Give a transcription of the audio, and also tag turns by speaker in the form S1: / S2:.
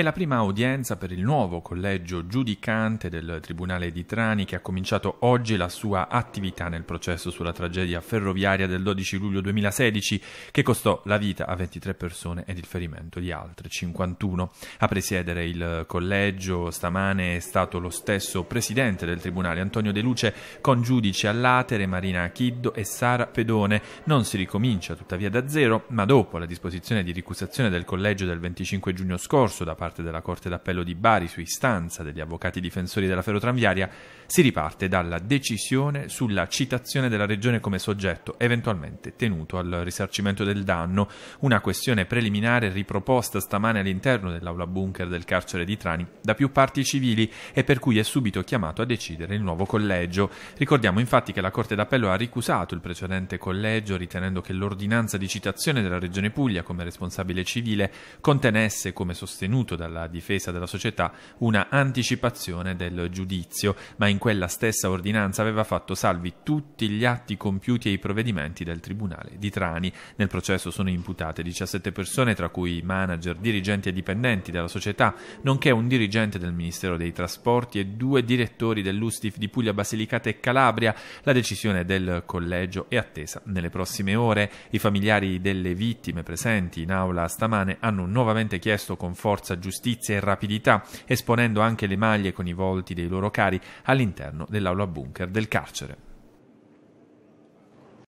S1: È la prima udienza per il nuovo collegio giudicante del Tribunale di Trani che ha cominciato oggi la sua attività nel processo sulla tragedia ferroviaria del 12 luglio 2016 che costò la vita a 23 persone ed il ferimento di altre 51. A presiedere il collegio stamane è stato lo stesso presidente del Tribunale Antonio De Luce con giudici all'atere Marina Achiddo e Sara Pedone. Non si ricomincia tuttavia da zero, ma dopo la disposizione di ricusazione del collegio del 25 giugno scorso da parte parte della Corte d'Appello di Bari su istanza degli avvocati difensori della ferrotranviaria, si riparte dalla decisione sulla citazione della Regione come soggetto eventualmente tenuto al risarcimento del danno, una questione preliminare riproposta stamane all'interno dell'aula bunker del carcere di Trani da più parti civili e per cui è subito chiamato a decidere il nuovo collegio. Ricordiamo infatti che la Corte d'Appello ha ricusato il precedente collegio ritenendo che l'ordinanza di citazione della Regione Puglia come responsabile civile contenesse, come sostenuto ottenuto dalla difesa della società una anticipazione del giudizio, ma in quella stessa ordinanza aveva fatto salvi tutti gli atti compiuti e i provvedimenti del Tribunale di Trani. Nel processo sono imputate 17 persone, tra cui manager, dirigenti e dipendenti della società, nonché un dirigente del Ministero dei Trasporti e due direttori dell'Ustif di Puglia, Basilicata e Calabria. La decisione del collegio è attesa nelle prossime ore. I familiari delle vittime presenti in aula stamane hanno nuovamente chiesto con forza giustizia e rapidità, esponendo anche le maglie con i volti dei loro cari all'interno dell'aula bunker del carcere.